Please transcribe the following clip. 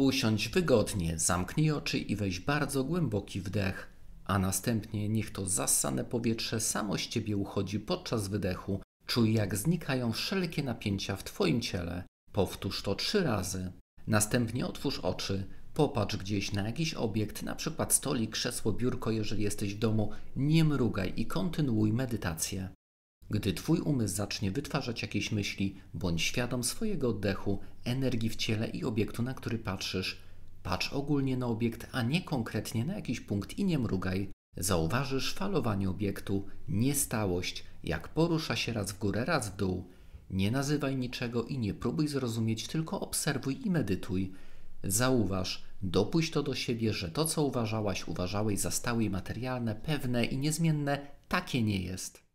Usiądź wygodnie, zamknij oczy i weź bardzo głęboki wdech, a następnie niech to zassane powietrze samo z ciebie uchodzi podczas wydechu. Czuj, jak znikają wszelkie napięcia w twoim ciele. Powtórz to trzy razy. Następnie otwórz oczy, popatrz gdzieś na jakiś obiekt, na przykład stolik, krzesło, biurko, jeżeli jesteś w domu. Nie mrugaj i kontynuuj medytację. Gdy Twój umysł zacznie wytwarzać jakieś myśli, bądź świadom swojego oddechu, energii w ciele i obiektu, na który patrzysz. Patrz ogólnie na obiekt, a nie konkretnie na jakiś punkt i nie mrugaj. Zauważysz falowanie obiektu, niestałość, jak porusza się raz w górę, raz w dół. Nie nazywaj niczego i nie próbuj zrozumieć, tylko obserwuj i medytuj. Zauważ, dopuść to do siebie, że to, co uważałaś, uważałeś za stałe i materialne, pewne i niezmienne, takie nie jest.